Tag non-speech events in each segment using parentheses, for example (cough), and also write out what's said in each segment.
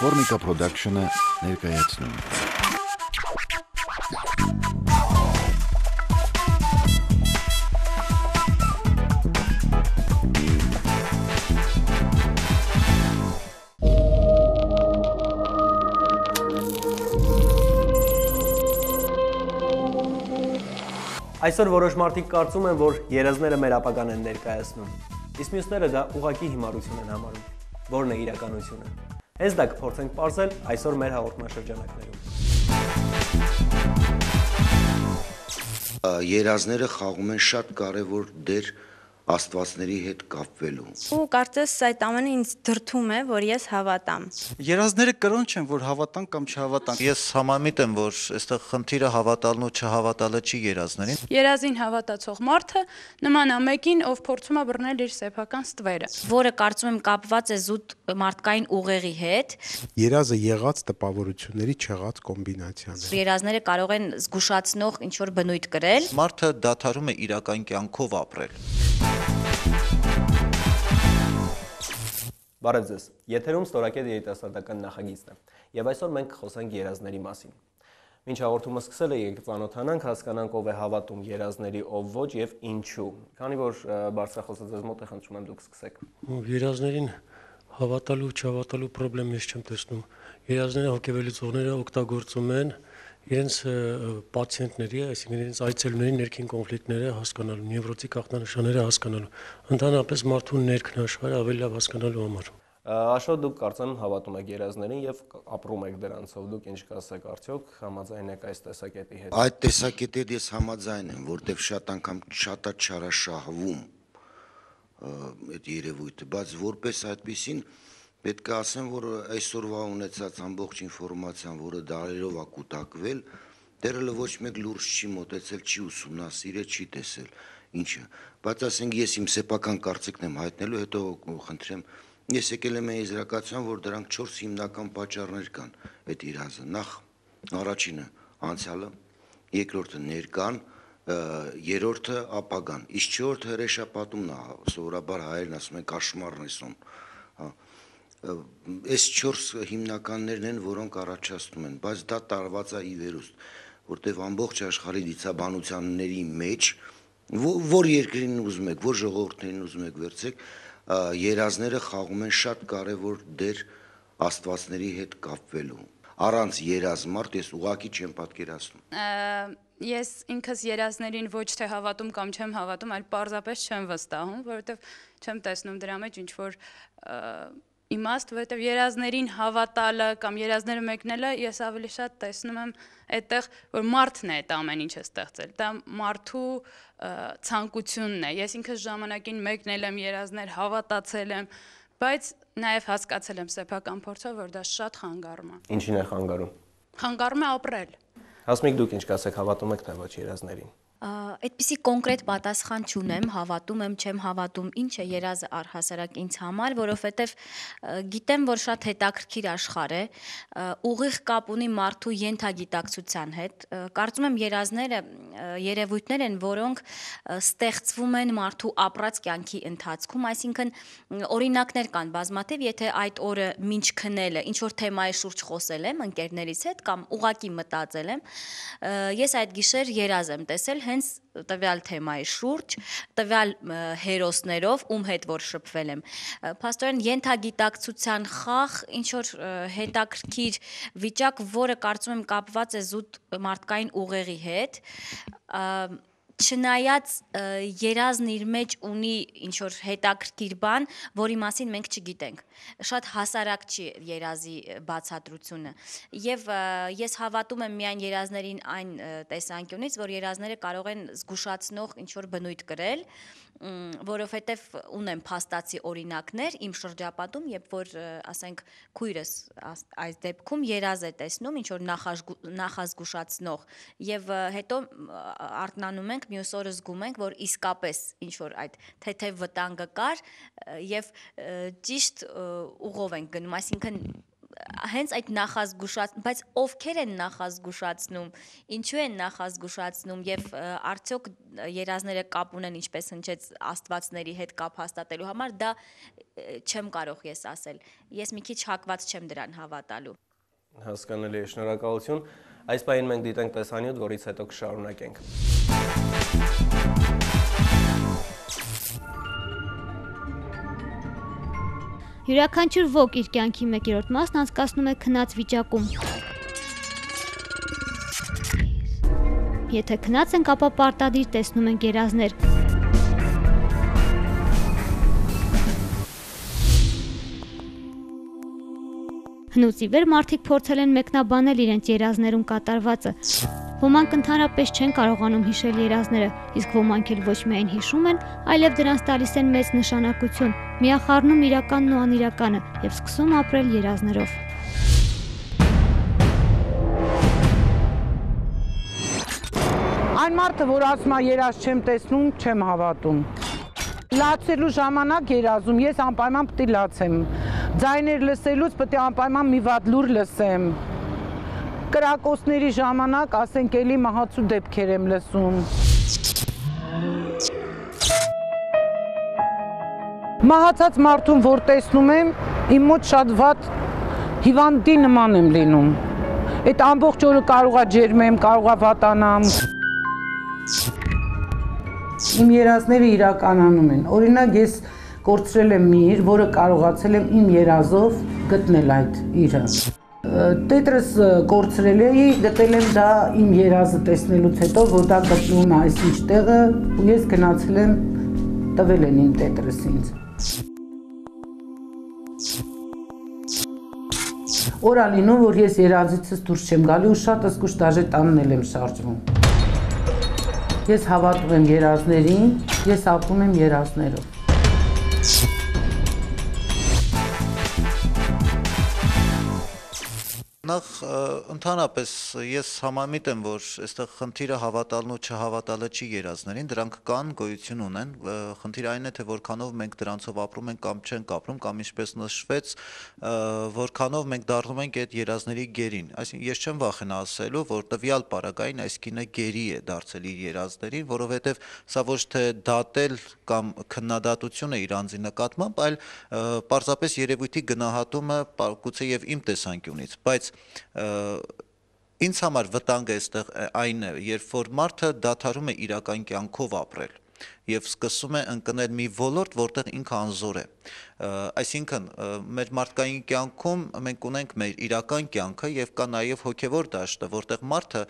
Formica Production-ը ներկայացնում։ Այսօր որոշ մարդիկ կարծում են, որ երազները մեր ապագան են ներկայացնում։ Իսկ մյուսները դա ուղակի հիմարություն են համարում։ Որն է իրականությունը։ Հենց դա կփորձենք ողջել այսօր մեր հաղորդման շրջանակներում։ Երազները խաղում են շատ կարևոր դեր աստվածների հետ կապվելու։ Ու կարծես այդ ամենը ինձ դրթում է, որ ես հավատամ։ Երազները կրոնչ են, որ հավատան կամ չհավատան։ Ես համամիտ եմ, որ այստեղ խնդիրը հավատալն ու չհավատալը չի երազներին։ Երազին հավատացող մարդը նման է մեկին, ով փորձում է բռնել իր սեփական ստվերը, որը կարծում եմ կապված է զուտ մարդկային ուղեղի հետ։ Երազը եղած տպավորությունների չեղած կոմբինացիան է։ Երազները կարող են զգուշացնող ինչ որ բնույթ կրել։ Մարդը դադարում է իրական կյանքով ապրել։ Բարև ձեզ։ Եթերում ստորակետ երիտասարդական նախագիծն է։ Եվ այսօր մենք խոսանք երազների մասին։ Մինչ հաղորդումը սկսել է, եկեք ծանոթանանք, հասկանանք ով է հավատում երազների, ով ոչ եւ ինչու։ Քանի որ բարձրախոսը ձեզ մոտ է, խնդրում եմ դուք սկսեք։ Երազներին հավատալու չհավատալու խնդրեմ ես չեմ տեսնում։ Երազները հոգեվելի ծողները օգտագործում են իրենց պացիենտների, այսինքն իրենց այցելուների ներքին կոնֆլիկտները հասկանալու, նևրոտիկ ախտանշանները հասկանալու, ընդհանրապես մարդու ներքն աշխարհը ավելի լավ հասկանալու համար։ Աշոտ դուք կարծեմ հավատում եք երազներին եւ ապրում եք դրանցով։ Դուք ինչ կասեք, արդյոք համաձայն եք այս տեսակետի հետ։ Այդ տեսակետի հետ ես համաձայն եմ, որտեղ շատ անգամ շատա չարաշահվում այդ երևույթը, բայց որպես այդպեսին այդ Պետք է ասեմ, որ այսօրվա ունեցած ամբողջ ինֆորմացիան, որը դարերով է կուտակվել, դեռ հələ ոչ մեկ լուրջ չի մտածել, չի ուսումնասիրել, չի տեսել ինչը։ Բայց ասենք ես իմ սեփական կարծիքն եմ հայտնելու, հետո խնդրեմ ես եկել եմ եզրակացության, որ դրանք 4 հիմնական պատճառներ կան այդ իրազը։ Նախ առաջինը անցյալը, երկրորդը ներկան, երրորդը ապագան։ Իսկ չորրորդը հրեշապատումն է, սովորաբար հայերն ասում են կաշմարն էսոն։ Հա այս 4 հիմնականներն են, որոնք առաջացնում են, բայց դա տարված է ի վերուստ, որտեվ ամբողջ աշխարհի դիցաբանությունների մեջ որ երկրին ուզում եք, որ ժողովրդին ուզում եք վերցեք, երազները խաղում են շատ կարևոր դեր աստվածների հետ կապվելու։ Առանց երազմարդ ես ուղակի չեմ պատկերացնում ես ինքս երազներին ոչ թե հավատում կամ չեմ հավատում, այլ պարզապես չեմ վստահում, որովհետև չեմ տեսնում դրա մեջ ինչ որ իմաստ, որովհետև երազներին հավատալը կամ երազները մեկնելը ես ավելի շատ տեսնում եմ այդտեղ, որ մարդն է այդ ամեն ինչը ստեղծել։ Դա մարդու ցանկությունն է։ Ես ինքս ժամանակին մեկնել եմ երազներ, հավատացել եմ, բայց նաև հասկացել եմ սեփական փորձով, որ դա շատ խանգարում է։ Ինչին է խանգարում։ Խանգարում է ապրել։ Հասմիկ դուք ինչ կասեք, հավատում եք թե ոչ երազներին այդպիսի կոնկրետ պատասխան չունեմ, հավատում եմ, չեմ հավատում, ինչ է երազը առհասարակ ինձ համար, որովհետև գիտեմ, որ շատ հետաքրքիր աշխարհ է, ուղիղ կապ ունի մարդու յենթագիտակցության հետ։ Կարծում եմ երազները երևույթներ են, որոնք ստեղծվում են մարդու ապրած կյանքի ընթացքում, այսինքն օրինակներ կան բազմաթիվ, եթե այդ օրը ինչ քնելը, ինչ որ թեմայի շուրջ խոսել եմ ընկերներից հետ կամ ուղակի մտածել եմ, ես այդ գիշեր երազ եմ տեսել հենց տվյալ թեմայի շուրջ, տվյալ հերոսներով, ում հետ որ շփվել եմ։ Փաստորեն յենթագիտակցության խախ, ինչ որ հետաքրքիր վիճակ, որը կարծում եմ կապված է զուտ մարդկային ուղեղի հետ, և, չնայած երազն իր մեջ ունի ինչ որ հետաքրքիր բան, որի մասին մենք չգիտենք։ Շատ հասարակ չի երազի բացատրությունը։ Եվ ես հավատում եմ միայն երազներին այն տեսանկյունից, որ երազները կարող են զգուշացնող ինչ որ բնույթ կրել, որովհետև ունեմ փաստացի օրինակներ իմ շրջապատում, երբ որ ասենք քույրս այս դեպքում երազ է տեսնում, ինչ որ նախազգուշացնող եւ հետո արտնանում ենք մյուս օրը զգում ենք, որ իսկապես ինչ որ այդ թեթև վտանգը կար եւ ճիշտ ուղով ենք գնում, այսինքն հենց այդ նախազգուշած, բայց ովքեր են նախազգուշացնում, ինչու են նախազգուշացնում եւ արդյոք երազները կապ ունեն ինչպես հնչեց աստվածների հետ կապ հաստատելու համար, դա չեմ կարող ես ասել։ Ես մի քիչ հակված չեմ դրան հավատալու։ Հասկանալի է, շնորհակալություն։ Այս պահին մենք դիտենք տեսանյութ, որից հետո կշարունակենք։ Thank you Յուրաքանչյուր ոք իր կյանքի 1/3 մասն անցկացնում է քնած վիճակում։ Եթե քնած ենք, ապա պարտադիր տեսնում ենք երազներ։ Հնուց ի վեր մարդիկ փորձել են մեկնաբանել իրենց երազներում կատարվածը։ Ոմանք ընդհանրապես չեն կարողանում հիշել երազները, իսկ ոմանք էլ ոչ միայն հիշում են, այլև դրանց տալիս են մեծ նշանակություն, միախառնում իրականն ու անիրականը եւ սկսում ապրել երազներով։ Այն մարդը, որ ասում է երազ չեմ տեսնում, չեմ հավատում։ Լացելու ժամանակ երազում, ես անպայման պետք է լացեմ։ Ձայներ լսելուց պետք է անպայման մի վատ լուր լսեմ կրակոցների ժամանակ, ասենք, էլի մահացու դեպքեր եմ լսում։ Մահացած մարդուն, որ տեսնում եմ, իմ մոտ շատ վատ հիվանդի նման եմ լինում։ Այդ ամբողջ օրը կարողա ջերմեմ, կարողա վատանամ։ Իմ երազները իրականանում են։ Օրինակ ես կորցրել եմ մի իր, որը կարողացել եմ իմ երազով գտնել այդ իրը։ Տետրս կորցրել էի, գտել եմ դա իմ երազը տեսնելուց հետո, որ դա գտնվում է այսինչ տեղը, ու ես գնացել եմ տվել են իմ տետրս ինձ։ Օրա լինում, որ ես երազիցս դուրս չեմ գալի ու շատ ըսկուշ դաժե տաննել եմ շարժվում։ Ես հավատում եմ երազներին, ես ապրում եմ երազներով։ Նախ ընդհանրապես ես համամիտ եմ, որ այստեղ խնդիրը հավատալն ու չհավատալը չի երազներին, դրանք կան, գոյություն ունեն, խնդիրը այն է, թե որքանով մենք դրանցով ապրում ենք կամ չենք ապրում կամ ինչպես նշվեց, որքանով մենք դառնում ենք այդ երազների գերին։ Այսինքն ես չեմ վախենա ասելու, որ տվյալ պարագային այս կինը գերի է դարձել իր երազներին, որովհետև սա ոչ թե դատել կամ քննադատություն է իր անձի նկատմամբ, այլ պարզապես երևույթի գնահատումը գուցեև իմ տեսանկյունից, բայց ինձ համար վտանգը այստեղ այն է, երբ որ մարդը դադարում է իրական կյանքով ապրել և սկսում է ընկնել մի ոլորտ, որտեղ ինքը անզոր է։ Այսինքն, մեր մարդկային կյանքում մենք ունենք մեր իրական կյանքը և կա նաև հոգևոր դաշտը, որտեղ մարդը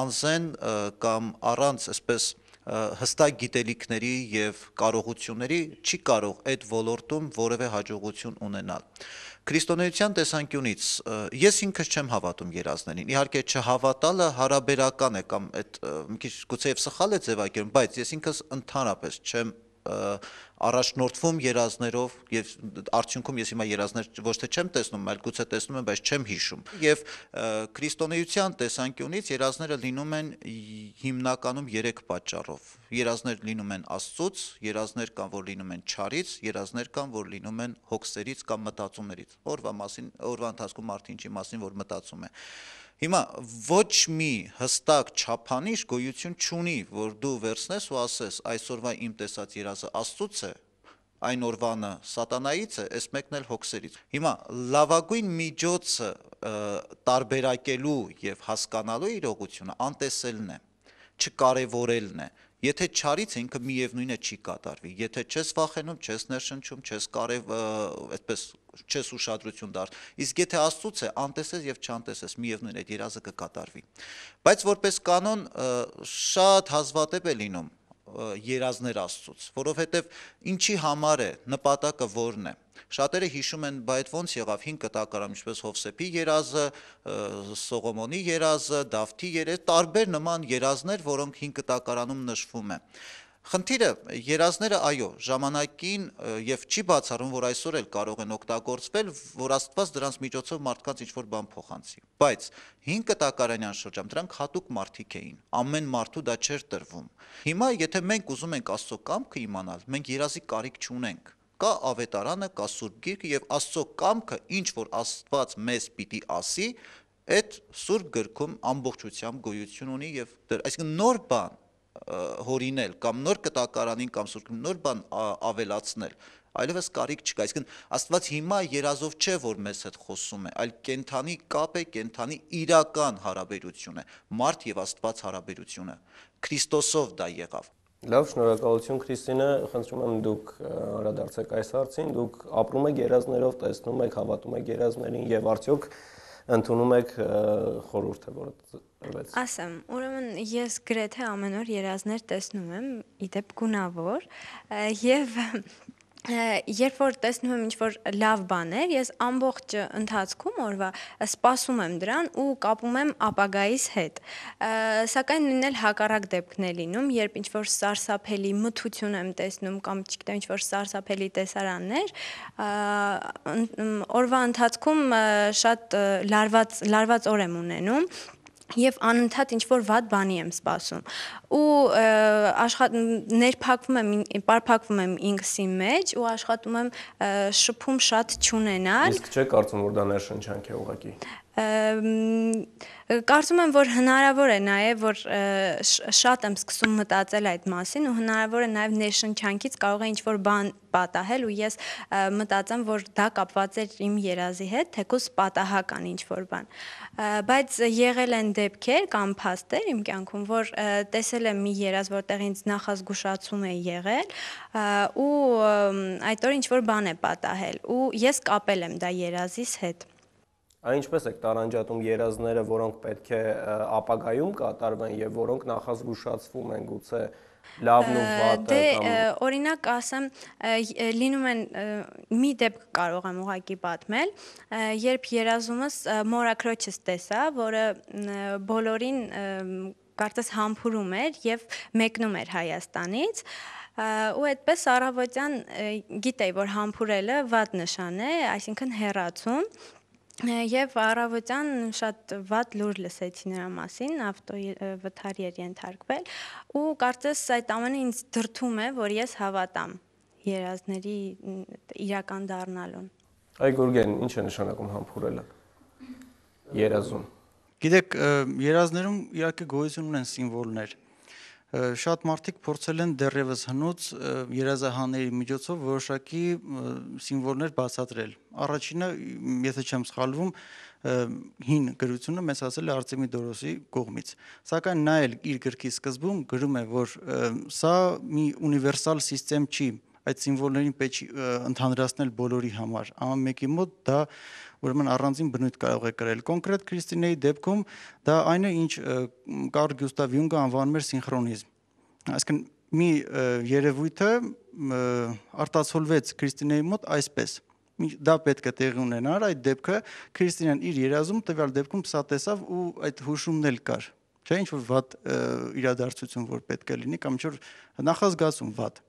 անզեն կամ առանց այսպես հստակ գիտելիքների և կարողությունների չի կարող այդ ոլորդում որև է հաջողություն ունենալ։ Քրիստոնեության տեսանկյունից ես ինքս չեմ հավատում երազներին։ Իհարկե չհավատալը հարաբերական է կամ այդ մի քիչ գուցեև սխալ է ձևակերպում, բայց ես ինքս ընդհանրապես չեմ առաջնորդվում երազներով եւ արդյունքում ես հիմա երազներ ոչ թե չեմ տեսնում, այլ գուցե տեսնում եմ, բայց չեմ հիշում։ Եվ քրիստոնեության տեսանկյունից երազները լինում են հիմնականում 3 պատճառով։ Երազներ լինում են Աստծոց, երազներ կան, որ լինում են չարից, երազներ կան, որ լինում են հոգսերից կամ մտածումներից։ Օրվա մասին, օրվա ընթացքում արդեն ինչի մասին որ մտածում է։ Հիմա ոչ մի հստակ չափանիշ գոյություն չունի, որ դու վերցնես ու ասես, այսօրվա իմ տեսած երազը Աստծուց է, այն օրվանը սատանայից է, այս մեկն էլ հոգսերից։ Հիմա լավագույն միջոցը տարբերակելու եւ հասկանալու իրողությունը անտեսելն է, չկարևորելն է, Եթե չարից ինքը միևնույնը չի կատարվի, եթե չես վախենում, չես ներշնչում, չես կարև այդպես չես ուշադրություն դար։ Իսկ եթե Աստծուց է, անտեսես եւ չանտեսես, միևնույն է, երազը կկատարվի։ Բայց որպես կանոն շատ հազվադեպ է լինում երազներ Աստծուց, որովհետև ինչի համար է, նպատակը որն է։ Շատերը հիշում են, բայց ոնց եղավ 5 կտակարամ, ինչպես Հովսեփի երազը, Սողոմոնի երազը, Դավթի երազը, տարբեր նման երազներ, որոնք 5 կտակարանում նշվում է։ Խնդիրը երազները այո, ժամանակին եւ չի բացառում, որ այսօր էլ կարող են օգտագործվել, որ Աստված դրանց միջոցով մարդկանց ինչ-որ բան փոխանցի։ Բայց 5 տակարանյան շրջան դրանք հատուկ մարդիկ էին։ Ամեն մարդու դա չէր տրվում։ Հիմա եթե մենք ուզում ենք Աստծո կամքը իմանալ, մենք երազի կարիք չունենք կա ավետարանը, կա Սուրբ Գիրքը եւ Աստծո կամքը, ինչ որ Աստված մեզ պիտի ասի, այդ Սուրբ գրքում ամբողջությամբ գոյություն ունի եւ այսինքն նոր բան հորինել կամ նոր կտակարանին կամ սուրբ նոր բան ավելացնել այլևս կարիք չկա այսինքն աստված հիմա երազով չէ որ մեզ հետ խոսում է այլ կենթանի կապ է կենթանի իրական հարաբերություն է մարդ եւ աստված հարաբերությունը քրիստոսով դա եղավ Լավ, շնորհակալություն Քրիստինե, խնդրում եմ դուք հրադարձեք այս հարցին, դուք ապրում եք երազներով, տեսնում եք, հավատում եք երազներին եւ արդյոք ընդունում եք խորհուրդը, որը տրվեց։ Ասեմ, ուրեմն ես գրեթե ամեն օր երազներ տեսնում եմ, ի դեպ գունավոր, եւ և երբ որ տեսնում եմ ինչ-որ լավ բաներ, ես ամբողջ ընթացքում օրվա սպասում եմ դրան ու կապում եմ ապագայիս հետ։ Սակայն նույնն էլ հակառակ դեպքն է լինում, երբ ինչ-որ սարսափելի մթություն եմ տեսնում կամ չգիտեմ ինչ-որ սարսափելի տեսարաններ, օրվա ընթացքում շատ լարված լարված օր եմ ունենում եւ անընդհատ ինչ որ ված բանի եմ սպասում ու աշխատ ներփակվում եմ պարփակվում եմ ինքսի մեջ ու աշխատում եմ շփում շատ չունենալ իսկ չէ կարծում որ դա ներշնչանք է ուղակի Կարծում եմ, որ հնարավոր է նաև, որ շատ եմ սկսում մտածել այդ մասին ու հնարավոր է նաև ներշնչանքից կարող է ինչ-որ բան պատահել ու ես մտածեմ, որ դա կապված էր իմ երազի հետ, թեկուզ պատահական ինչ-որ բան։ Բայց եղել են դեպքեր կամ փաստեր իմ կյանքում, որ տեսել եմ մի երազ, որտեղ ինձ նախազգուշացում է եղել ու այդ օր ինչ-որ բան է պատահել ու ես կապել եմ դա երազիս հետ։ Այն ինչպես եք տարանջատում երազները, որոնք պետք է ապագայում կատարվեն եւ որոնք նախազգուշացվում են գուցե լավն ու վատը դե, կամ Դե օրինակ ասեմ լինում են մի դեպք կարող եմ ուղակի պատմել երբ երազումս մորակրոչս տեսա որը բոլորին կարծես համբուրում էր եւ մեկնում էր Հայաստանից ու այդպես առավոտյան գիտեի որ համբուրելը վատ նշան է այսինքն հեռացում Եվ առավոտյան շատ վատ լուր լսեցի նրա մասին, ավտոյի վթար էր ենթարկվել ու կարծես այդ ամենը ինձ դրթում է, որ ես հավատամ երազների իրական դառնալուն։ Այ Գորգեն, ինչ է նշանակում համբուրելը։ Երազում։ Գիտեք, երազներում իհարկե գոյություն ունեն սիմվոլներ շատ մարդիկ փորձել են դեռևս հնուց երազահանների միջոցով որոշակի սիմվոլներ բացատրել։ Առաջինը, եթե չեմ սխալվում, հին գրությունը մեզ ասել է Արտեմիդորոսի կողմից։ Սակայն նա էլ իր գրքի սկզբում գրում է, որ սա մի ունիվերսալ համակարգ չի, այդ սիմվոլներին պետք է ընդհանրացնել բոլորի համար։ Ամեն մեկի մոտ դա ուրեմն առանձին բնույթ կարող է կրել։ Կոնկրետ Քրիստինեի դեպքում դա այն է, ինչ Կարլ Գյուստավ Յունգը անվանում էր սինխրոնիզմ։ Այսինքն մի երևույթը արտացոլվեց Քրիստինեի մոտ այսպես դա պետք է տեղի ունենար այդ դեպքը քրիստինան իր երազում տվյալ դեպքում սա տեսավ ու այդ հուշումն էլ կար չէ ինչ որ ված իրադարձություն որ պետք է լինի կամ ինչ որ նախազգացում ված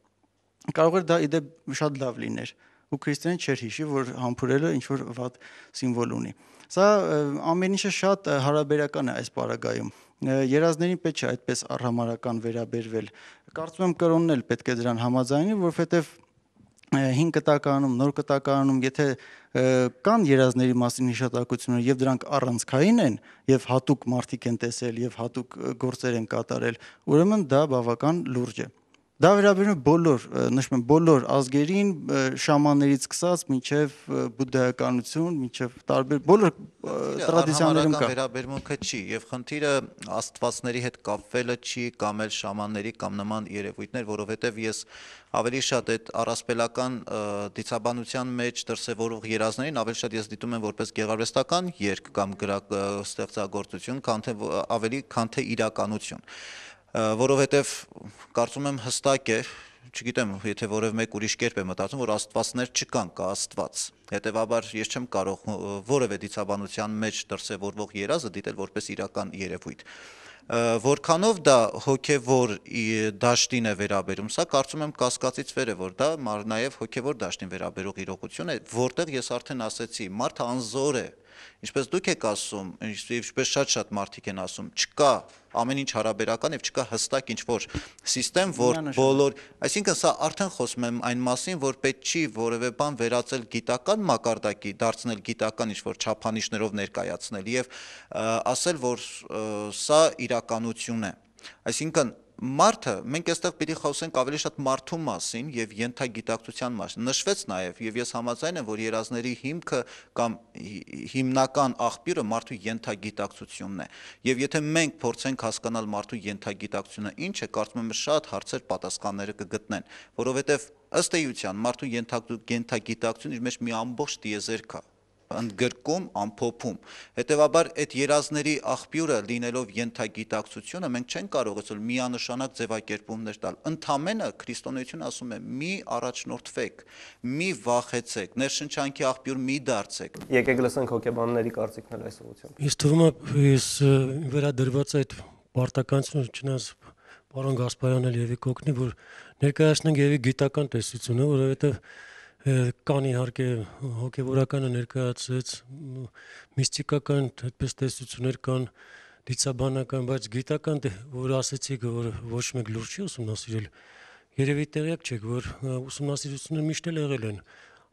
կարող էր դա իդե շատ լավ լիներ ու քրիստոնյան չէր հիշի, որ համբուրելը ինչ որ վատ սիմվոլ ունի։ Սա ամեն ինչը շատ հարաբերական է այս պարագայում։ Երազներին պետք չէ այդպես առհամարական վերաբերվել։ Կարծում եմ կրոնն էլ պետք է դրան համաձայնի, որովհետև հին կտականում, նոր կտականում, եթե կան երազների մասին հիշատակությունները եւ դրանք առանցքային են եւ հատուկ մարտիկ են տեսել եւ հատուկ գործեր են կատարել, ուրեմն դա բավական լուրջ է։ Ա, Դա վերաբերում բոլոր, նշում եմ, բոլոր ազգերին, շամաներից սկսած մինչև բուդդայականություն, մինչև տարբեր բոլոր տրադիցիաներում կա։ Վերաբերմունքը չի եւ խնդիրը աստվածների հետ կապվելը չի կամ էլ շամանների կամ նման երևույթներ, որովհետեւ ես ավելի շատ այդ առասպելական դիցաբանության մեջ դրսևորող երազներին ավելի շատ ես դիտում եմ որպես գեղարվեստական երկ կամ ստեղծագործություն, քան թե ավելի քան թե իրականություն որովհետև կարծում եմ հստակ է, չգիտեմ, եթե որև մեկ ուրիշ կերպ է մտածում, որ աստվածներ չկան, կա աստված։ Հետևաբար ես չեմ կարող որևէ դիցաբանության մեջ դրսևորվող երազը դիտել որպես իրական երևույթ։ Որքանով դա հոգևոր դաշտին է վերաբերում, սա կարծում եմ կասկածից վեր է, որ դա նաև հոգևոր դաշտին վերաբերող իրողություն է, որտեղ ես արդեն ասեցի, մարդը անզոր է, Ինչպես դուք եք ասում, ինչպես շատ-շատ մարդիկ են ասում, չկա ամեն ինչ հարաբերական եւ չկա հստակ ինչ որ համակարգ, որ բոլոր, այսինքն սա արդեն խոսում եմ այն մասին, որ պետք չի որևէ բան վերածել գիտական մակարդակի, դարձնել գիտական ինչ որ չափանիշներով ներկայացնել եւ ասել, որ սա իրականություն է։ Այսինքն Մարտը մենք այստեղ պիտի խոսենք ավելի շատ մարդու մասին եւ յենթագիտակցության մասին։ Նշվեց նաեւ եւ ես համաձայն եմ, որ երազների հիմքը կամ հիմնական աղբյուրը մարդու յենթագիտակցությունն է։ Եվ եթե մենք փորձենք հասկանալ մարդու յենթագիտակցությունը ինչ է, կարծում եմ շատ հարցեր պատասխանները կգտնեն, որովհետեւ ըստ էության մարդու յենթագիտակցությունը իր մեջ մի ամբողջ դիեզերք է ընդգրկում, ամփոփում։ Հետևաբար այդ երազների աղբյուրը լինելով յենթագիտակցությունը մենք չենք կարող ասել միանշանակ ձևակերպումներ տալ։ Ընդամենը քրիստոնեությունը ասում է՝ մի առաջնորդվեք, մի վախեցեք, ներշնչանքի աղբյուր մի դարձեք։ Եկեք լսենք հոգեբանների կարծիքն էլ այս ուղությամբ։ Ես թվում է ես վերադրված այդ պարտականությունը չնայած պարոն Գասպարյանն էլ եւի կօգնի, որ ներկայացնենք եւի գիտական տեսությունը, որովհետեւ կան իհարկե հոգևորականը ներկայացրեց միստիկական այդպես տեսություններ կան դիցաբանական, բայց գիտական դե, որ ասեցիք որ ոչ մեկ լուրջ չի ուսումնասիրել, երևի տեղյակ չեք, որ ուսումնասիրությունը միշտ էլ եղել են։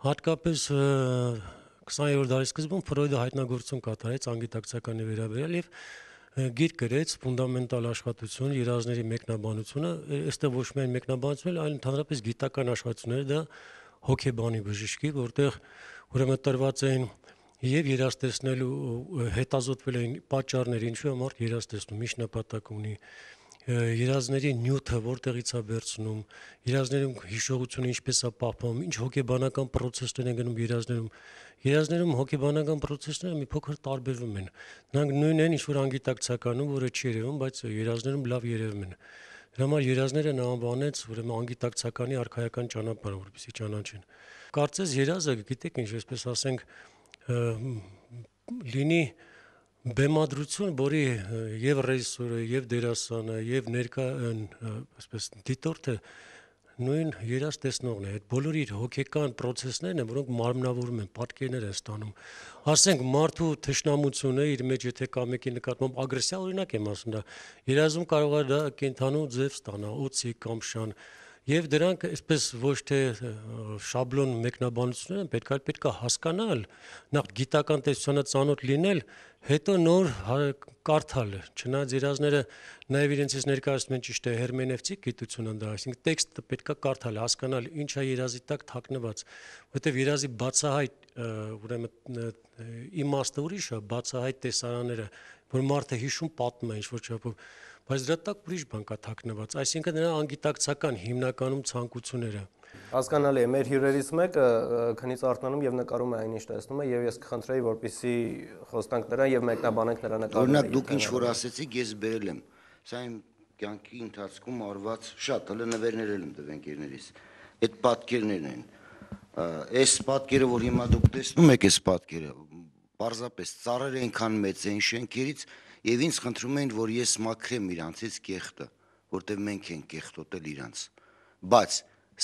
Հատկապես 20-րդ դարի սկզբում Ֆրոյդը հայտնագործում կատարեց անգիտակցականի վերաբերյալ եւ գիրք գրեց ֆունդամենտալ աշխատություն, երազների մեկնաբանությունը, այստեղ ոչ միայն մեկնաբանություն, այլ ընդհանրապես գիտական աշխատությունները դա հոգեբանի բժշկի, որտեղ ուրեմն տրված էին եւ երաստեսնելու հետազոտվել էին պատճառները, ինչու է մարդ երաստեսնում, ինչ նպատակ ունի երազների նյութը որտեղից է վերցնում, երազներում հիշողությունը ինչպես է պահպանում, ինչ հոգեբանական process-ներ են գնում երազներում։ Երազներում հոգեբանական process-ները մի փոքր տարբերվում են։ Նրանք նույնն են, ինչ որ անգիտակցականում, որը չի երևում, բայց երազներում լավ երևում են։ երազներում Դրա համար երազները նա անվանեց ուրեմն անգիտակցականի արխայական ճանապարհը, որպեսզի ճանաչեն։ Կարծես երազը, գիտեք ինչ, այսպես ասենք, լինի բեմադրություն, որի եւ ռեժիսորը, եւ դերասանը, եւ ներկա, այսպես դիտորդը նույն երաժտեսնողն է, այդ բոլոր իր հոգեկան process-ներն են, որոնք մարմնավորում են, պատկերներ են ստանում։ Ասենք մարդու թշնամությունը իր մեջ եթե կա մեկի նկատմամբ ագրեսիա օրինակ եմ ասում դա, երազում կարող է դա կենթանու ձև ստանա, օծի կամ շան, Եվ դրանք այսպես ոչ թե շաբլոն մեկնաբանություններ են, պետք է պետք է հասկանալ, նախ գիտական տեսությանը ծանոթ լինել, հետո նոր հա, կարդալ։ Չնայած երազները նաև իրենցից ներկայացնում են ճիշտ է հերմենևտիկ գիտությունը դա, այսինքն տեքստը պետք է կարդալ, հասկանալ ինչ է երազի տակ թաքնված, որտեղ երազի բացահայտ ուրեմն իմաստը ուրիշ է, բացահայտ տեսարանները, որ մարդը հիշում պատմում է ինչ որ չափով բայց դրա տակ ուրիշ բան կա թաքնված, այսինքն նրա անգիտակցական հիմնականում ցանկությունները։ Հասկանալի է, մեր հյուրերից մեկը քնից արթնանում եւ նկարում է այնիշ տեսնում է եւ ես կխնդրեի որպեսի խոստանք նրան եւ մեկնաբանենք նրա նկարը։ Օրինակ դուք ինչ որ ասեցիք, ես բերել եմ։ Սա իմ կյանքի ընթացքում արված շատ, հələ նվերներ եմ տվել ընկերներից։ Այդ պատկերներն են։ Այս պատկերը, որ հիմա դուք տեսնում եք, այս պատկերը, պարզապես ծառերը այնքան մեծ են շենքերից, են եւ ինձ խնդրում էին, որ ես մաքրեմ իրանցից կեղտը, որտեղ մենք ենք կեղտոտել իրանց։ Բայց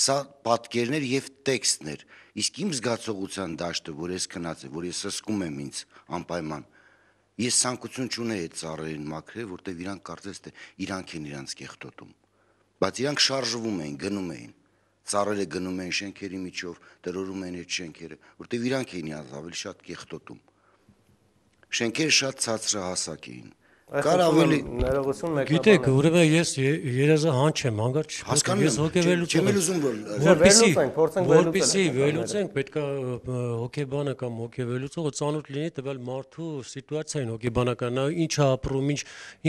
սա պատկերներ եւ տեքստներ։ Իսկ իմ զգացողության դաշտը, որ ես քնած եմ, որ ես սսկում եմ ինձ անպայման, ես ցանկություն չունեի այդ ծառերին մաքրել, որտեղ իրանք կարծես թե իրանք են իրանց կեղտոտում։ Բայց իրանք շարժվում էին, գնում էին ծառերը գնում են շենքերի միջով, տրորում են այդ շենքերը, որտեղ իրանք էին ավելի շատ կեղտոտում շենքերը շատ ցածրահասակ էին։ Կար ավելի ներողություն մեկնաբան։ Գիտեք, ուրեմն ես երազը հանչ եմ, հանգար չփոխեմ, ես հոգեվելուց եմ։ Չեմ ուզում որ որպեսի փորձենք վերլուծել։ Որպեսի վերլուծենք, պետքա հոգեբանը կամ հոգեվելուցողը ծանոթ լինի տվյալ մարդու սիտուացիային հոգեբանական, նա ինչ է ապրում, ինչ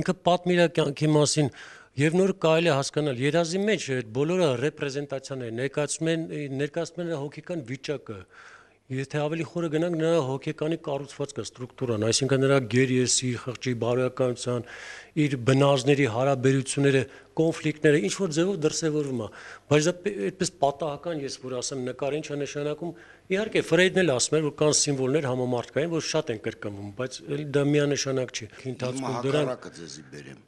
ինքը պատմիրա կյանքի մասին Եվ նոր կարելի է հասկանալ երազի մեջ այդ բոլորը ռեպրեզենտացիաներ ներկայացնում են ներկայացնում են հոգեկան վիճակը։ Եթե ավելի խորը գնանք նրա հոգեկանի կառուցվածքը, ստրուկտուրան, այսինքն նրա գերիեսի, խղճի բարոյականության, իր բնազների հարաբերությունները, կոնֆլիկտները ինչ որ ձևով դրսևորվում է, բայց դա այդպես պատահական ես որ ասեմ նկարին չնշանակում, իհարկե Ֆրեյդն էլ ասում էր, որ կան սիմվոլներ համամարտկային, որ շատ են կրկնվում, բայց էլի դա միանշանակ չի։ Ընթացքում դրան հակառակը ձեզի բերեմ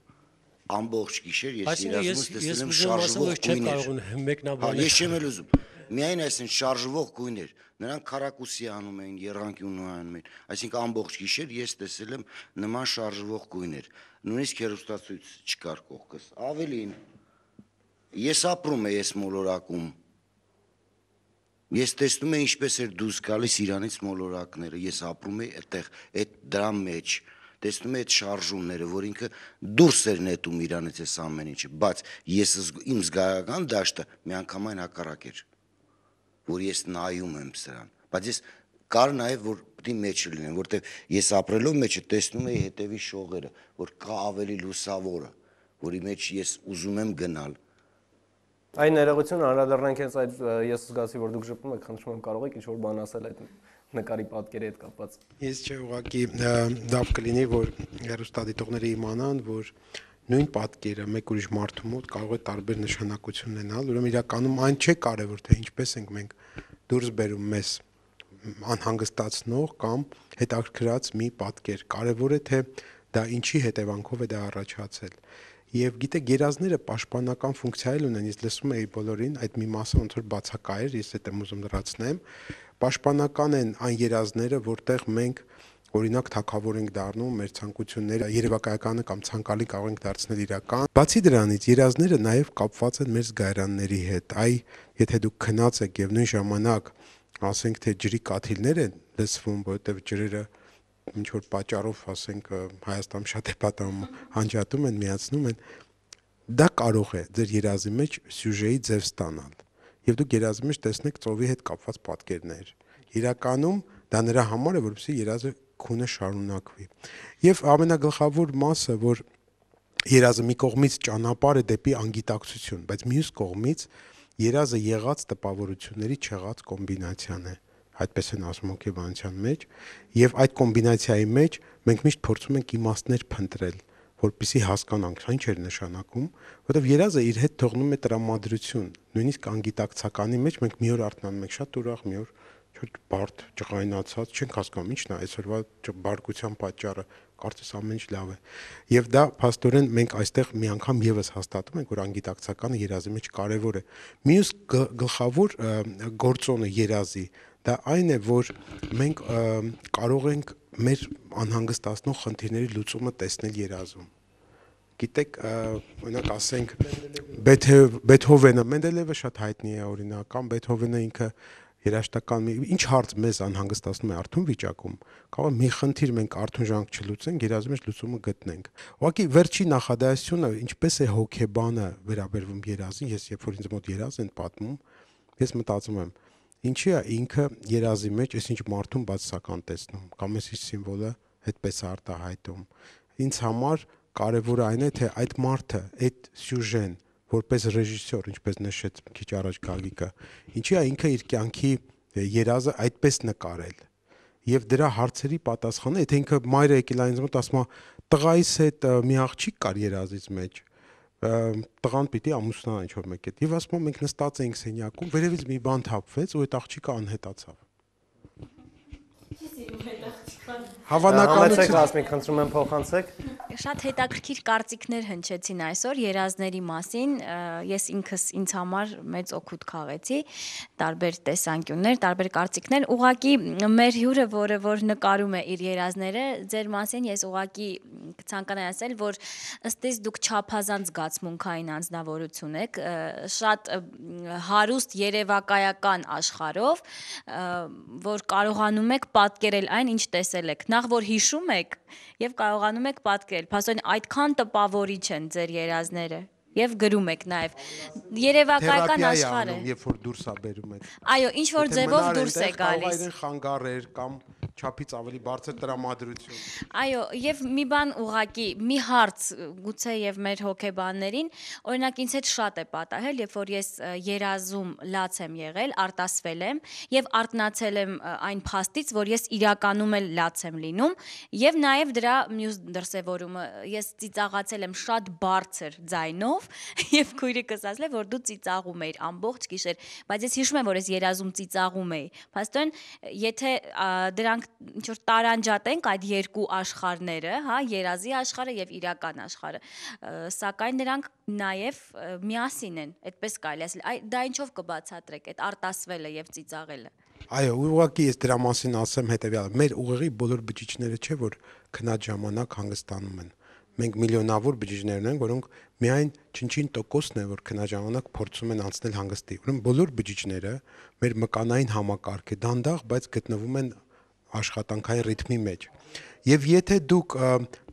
ամբողջ գիշեր ես իրազմուս տեսել եմ շարժվող կույներ։ հա, Ես չեմ էլ ուզում միայն այսին շարժվող գույներ, նրանք քարակուսի անում էին, երանկյուն անում էին, այսինքն ամբողջ գիշեր ես տեսել եմ նման շարժվող գույներ։ Նույնիսկ հերոստացույց չկար կողքս։ Ավելին ես ապրում եմ ես մոլորակում, Ես տեսնում եմ ինչպես էր դուրս գալիս Իրանից մոլորակները, ես ապրում եի այդտեղ, այդ դրա մեջ, տեսնում եի այդ շարժումները, որ ինքը դուրս էր նետում Իրանից այս ամեն ինչը, բայց ես իմ զգայական դաշտը միանգամայն հակառակ էր որ ես նայում եմ սրան, բայց ես կար նաև որ պիտի մեջը լինեմ, որտեվ ես ապրելով մեջը տեսնում էի հետևի շողերը, որ կա ավելի լուսավորը, որի մեջ ես ուզում եմ գնալ, Այն ներողություն անդրադառնանք հենց այդ ես զգացի որ դուք շփում եք, խնդրում եմ կարող եք ինչ-որ բան ասել այդ նկարի պատկերի հետ կապված։ Ես չէ ուղղակի լավ կլինի որ հերոստատիտողները իմանան, որ նույն պատկերը մեկ ուրիշ մարդու մոտ կարող է տարբեր նշանակություն ունենալ, ուրեմն իրականում այն չէ կարևոր, թե ինչպես ենք մենք դուրս բերում մեզ անհանգստացնող կամ հետաքրքրած մի պատկեր։ Կարևոր է թե դա ինչի հետևանքով է դա առաջացել։ Եվ գիտեք, գերազները պաշտպանական ֆունկցիա էլ ունեն, ես լսում եի բոլորին, այդ մի մասը ոնց որ բացակայ էր, ես դա եմ ուզում լրացնեմ։ Պաշտպանական են այն երազները, որտեղ մենք Օրինակ թակավոր ենք դառնում մեր ցանկությունները երևակայականը կամ ցանկալի կարող ենք դարձնել իրական։ Բացի դրանից երազները նաև կապված են մեր զգայարանների հետ։ Այ եթե դուք քնած եք եւ նույն ժամանակ ասենք թե ջրի կաթիլներ են լսվում, որովհետեւ ջրերը ինչ որ պատճառով ասենք Հայաստան շատ է պատամ հանջատում են, միացնում են, դա կարող է ձեր երազի մեջ սյուժեի ձև ստանալ եւ դուք երազի մեջ տեսնեք ծովի հետ կապված պատկերներ իրականում դա նրա համար է որովհետեւ երազը քունը շարունակվի։ Եվ ամենագլխավոր մասը, որ երազը մի կողմից ճանապարհ է դեպի անգիտակցություն, բայց մյուս կողմից երազը եղած տպավորությունների չեղած կոմբինացիան է, այդպես են ասում հոգեբանության մեջ, եւ այդ կոմբինացիայի մեջ մենք միշտ փորձում ենք իմաստներ փնտրել, որպիսի հասկանանք, ինչ էր նշանակում, որովհետև երազը իր հետ թողնում է տրամադրություն, նույնիսկ անգիտակցականի մեջ մենք մի օր արթնանում ենք շատ ուրախ, մի օր չէ բարդ ճղայնացած չենք հասկանում ինչն է այսօրվա բարգության պատճառը կարծես ամեն ինչ լավ է եւ դա փաստորեն մենք այստեղ մի անգամ եւս հաստատում ենք որ անգիտակցական երազի մեջ կարեւոր է մյուս գլխավոր գործոնը երազի դա այն է որ մենք կարող ենք մեր անհանգստացնող խնդիրների լուծումը տեսնել երազում գիտեք օրինակ ասենք Բեթհովենը Մենդելևը շատ հայտնի է օրինակ կամ Բեթհովենը ինքը երաշտական ինչ հարց մեզ անհանգստացնում է արթուն վիճակում, կարող է մի խնդիր մենք արթուն ժանք չլուծենք, երազի մեջ լուծումը գտնենք։ Ուղղակի վերջի նախադասությունը ինչպես է հոգեբանը վերաբերվում երազին, ես երբ որ ինձ մոտ երազ են պատմում, ես մտածում եմ, ինչի է ինքը երազի մեջ այսինչ մարդուն բացական տեսնում կամ այսի սիմվոլը այդպես արտահայտում ինձ համար կարևոր այն է թե այդ մարդը այդ սյուժեն որպես ռեժիսոր, ինչպես նշեց քիչ առաջ Գագիկը, ինչի է ինքը իր կյանքի երազը այդպես նկարել։ Եվ դրա հարցերի պատասխանը, եթե ինքը մայրը եկել այնց մոտ ասում է, տղայիս հետ մի աղջիկ կար երազից մեջ, տղան պիտի ամուսնանա ինչ որ մեկ հետ։ Եվ ասում եմ, մենք նստած էինք սենյակում, վերևից մի բան թափվեց ու այդ աղջիկը անհետացավ։ Հավանականություն։ Համեցեք, ասմի, խնդրում եմ փոխանցեք։ Շատ հետաքրքիր կարծիքներ հնչեցին այսօր երազների մասին։ Ես ինքս ինձ համար մեծ օգուտ քաղեցի տարբեր տեսանկյուններ, տարբեր կարծիքներ։ Ուղղակի մեր հյուրը, որը որ նկարում է իր երազները, ձեր մասին ես ուղղակի կցանկանայի ասել, որ ըստիս դուք ճափազանց զգացմունքային անձնավորություն եք, շատ հարուստ երևակայական աշխարհով, որ կարողանում եք պատկերել այն, ինչ տեսել եք։ Նախ որ հիշում եք եւ կարողանում եք պատկերել երբ ասեն այդքան տպավորիչ են ձեր երազները եւ գրում եք նաեւ երևակայական աշխարհը երբ որ դուրս է բերում եք այո ինչ որ ձևով դուրս է գալիս այդեն խանգարեր կամ չափից ավելի բարձր տրամադրություն։ Այո, եւ մի բան ուղակի, մի հարց գուցե եւ մեր հոկեբաններին, օրինակ ինձ հետ շատ է պատահել, երբ որ ես երազում լաց եմ եղել, արտասվել եմ եւ արտնացել եմ այն փաստից, որ ես իրականում էլ լաց եմ լինում եւ նաեւ դրա մյուս դրսեւորումը ես ծիծաղացել եմ շատ բարձր ձայնով (laughs) եւ քույրիկս ասել է որ դու ծիծաղում էիր ամբողջ գիշեր, բայց ես հիշում եմ որ ես երազում ծիծաղում էի։ Փաստորեն, եթե դրանք նրանք ինչ որ տարանջատենք այդ երկու աշխարհները, հա, երազի աշխարհը եւ իրական աշխարհը, սակայն նրանք նաեւ միասին են, այդպես կարելի ասել։ Այ դա ինչով կբացատրեք այդ արտասվելը եւ ծիծաղելը։ Այո, ուղղակի ես դրա մասին ասեմ հետեւյալը։ Մեր ուղղի բոլոր բջիջները չէ որ քնած ժամանակ հանգստանում են։ Մենք միլիոնավոր բջիջներ ունենք, որոնք միայն չնչին տոկոսն է որ քնաժամանակ փորձում են անցնել հանգստի։ Ուրեմն բոլոր բջիջները մեր մկանային համակարգի դանդաղ, բայց գտնվում են աշխատանքային ռիթմի մեջ։ Եվ եթե դուք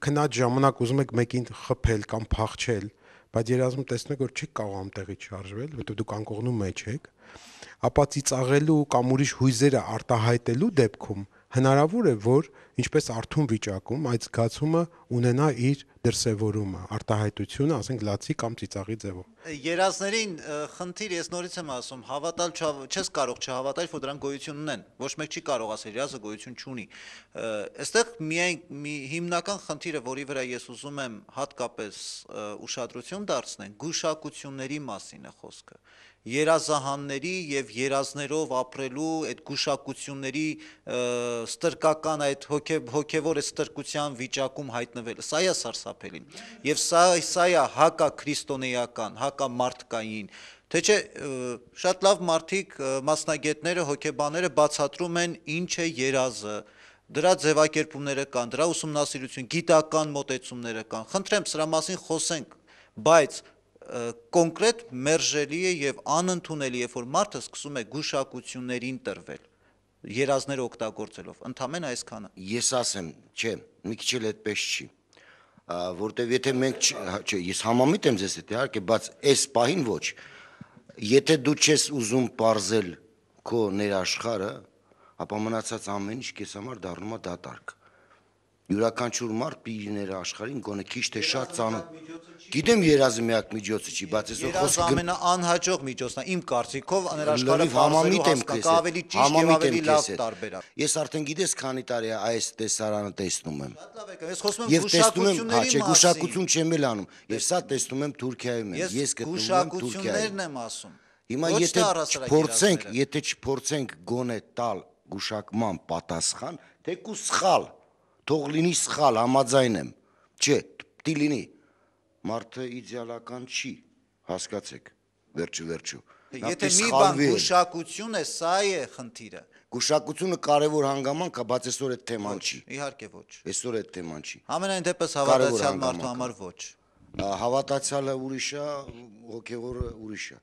քնած ժամանակ ուզում եք մեկին խփել կամ փախչել, բայց երազում տեսնեք որ չեք կարող ամտեղի շարժվել, որտեղ դուք անկողնու մեջ եք, ապա ծիծաղելու կամ ուրիշ հույզերը արտահայտելու դեպքում հնարավոր է որ ինչպես արթուն վիճակում այդ զգացումը ունենա իր դրսևորումը, արտահայտությունը, ասենք լացի կամ ծիծաղի ձևով։ Երազներին խնդիր, ես նորից եմ ասում, հավատալ չես կարող չհավատալ, որ դրանք գոյություն ունեն։ Ոչ մեկ չի կարող ասել, երազը գոյություն չունի։ Այստեղ միայն մի հիմնական խնդիրը, որի վրա ես ուզում եմ հատկապես ուշադրություն դարձնել, գուշակությունների մասին է խոսքը երազահանների եւ երազներով ապրելու այդ գուշակությունների ստրկական այդ հոգեվոր է ստրկության վիճակում հայտնվելը սա է սարսափելին եւ սա սա է հակաքրիստոնեական հակամարտկային թե չէ շատ լավ մարդիկ մասնագետները հոգեբանները բացատրում են ինչ է երազը դրա ձևակերպումները կան, դրա ուսումնասիրություն, գիտական մոտեցումները կան։ Խնդրեմ, սրա մասին խոսենք, բայց կոնկրետ մերժելի է եւ անընդունելի, երբ որ մարդը սկսում է գուշակություններին տրվել երազները օգտագործելով։ Ընդամենը այսքանը։ Ես ասեմ, չէ, մի քիչ էլ այդպես չի որտեվ եթե մենք հա, չէ, ես համամիտ եմ ձեզ հետ, իհարկե, բայց այս պահին ոչ։ Եթե դու չես ուզում parzել քո ներաշխարը, ապա մնացած ամեն ինչ քեզ համար դառնում է դատարկ։ դա յուրաքանչյուր մարդ իրները աշխարհին գոնե քիչ թե շատ ցանու։ Գիտեմ երազը միակ միջոցը չի, բայց այսօր խոսքը ամենաանհաջող միջոցն է իմ կարծիքով աներաշխարհը համամիտ եմ քեզ։ Ավելի ճիշտ եւ ավելի լավ տարբերակ։ Ես արդեն գիտես քանի տարի է այս տեսարանը տեսնում եմ։ Շատ լավ եք, ես խոսում եմ գուշակությունների մասին։ Եվ տեսնում եմ, հա, չէ, գուշակություն չեմ էլ անում։ Եվ սա տեսնում եմ Թուրքիայում եմ։ Ես գտնում եմ Թուրքիայում։ Գուշակություններն եմ ասում։ Հիմա եթե չփորձենք, եթե չփորձենք գոնե տալ գուշակման պատասխան, թե կու սխալ թող լինի սխալ, համաձայն եմ։ Չէ, պիտի լինի։ Մարդը իդեալական չի, հասկացեք, վերջի վերջու։ Եթե մի բան գուշակություն է, սա է խնդիրը։ Գուշակությունը կարևոր հանգամանք է, բայց այսօր այդ թեման չի։ Իհարկե ոչ։ Այսօր այդ թեման չի։ Համենայն դեպս հավատացյալ մարդու համար ոչ։ Հավատացյալը ուրիշ է, հոգևորը ուրիշ է։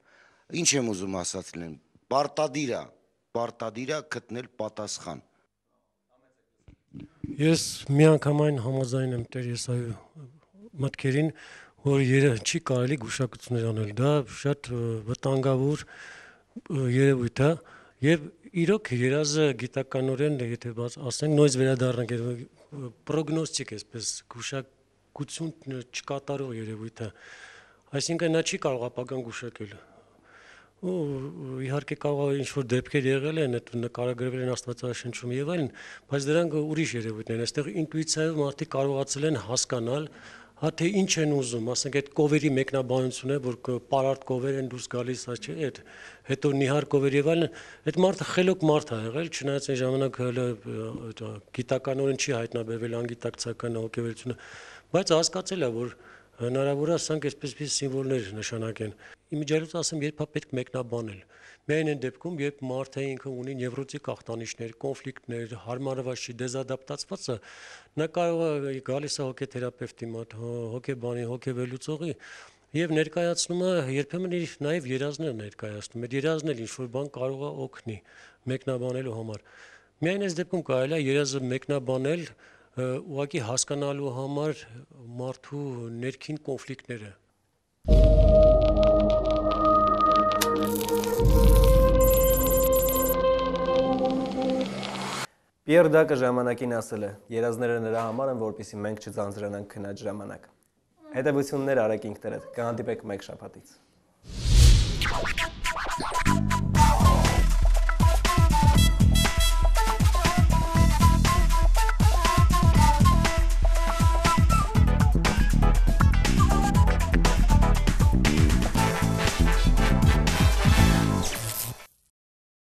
Ինչ եմ ուզում ասած լինեմ։ Պարտադիր է, պարտադիր է գտնել պատասխան Ես միանգամայն համաձայն եմ Տեր Եսայի մտքերին, որ երը չի կարելի գուշակություններ անել։ Դա շատ վտանգավոր երևույթ է եւ իրոք երազը գիտականորեն, եթե բաց ասենք, նույնս վերադառնանք եւ պրոգնոստիկ էսպես գուշակություն չկատարող երևույթ է։ Այսինքն նա չի կարող ապագան գուշակել ու իհարկե կարող է ինչ-որ դեպքեր եղել են, այդ նկարագրվել են Աստվածաշնչում եւ այլն, բայց դրանք ուրիշ երևույթներ են։ Այստեղ ինտուիցիայով մարդիկ կարողացել են հասկանալ, հա թե ինչ են ուզում, ասենք այդ կովերի մեկնաբանությունը, որ պարարտ կովեր են դուրս գալիս, հա չէ, այդ հետո նիհար կովեր եւ այլն, այդ մարդը խելոք մարդ է եղել, չնայած այն ժամանակ հələ հա, գիտականորեն չի հայտնաբերվել անգիտակցական հոգեվերությունը, բայց հասկացել է, որ հնարավոր է ասենք այսպես սիմվոլներ նշանակեն։ Իմիջիայից ասեմ, երբ է պետք մեկնաբանել։ Միայն այն դեպքում, երբ մարդը ինքը ունի նևրոտիկ ախտանիշներ, կոնֆլիկտներ, հարմարավաշի դեզադապտացվածը, նա կարող է գալիս է հոգեթերապևտի մոտ, հոգեբանի, հոգեվելուցողի, եւ ներկայացնում է երբեմն իր նաեւ երազները ներկայացնում։ Այդ երազն էլ ինչ-որ բան կարող է օգնի մեկնաբանելու համար։ Միայն այս դեպքում կարելի է երազը մեկնաբանել ուղակի հասկանալու համար մարդու ներքին կոնֆլիկտները։ Պիեր Դակը ժամանակին ասել է. «Երազները նրա համար են, որպեսզի մենք չձանձրանանք քնած ժամանակ»։ Հետևություններ արեք ինքներդ։ Կհանդիպեք մեկ շաբաթից։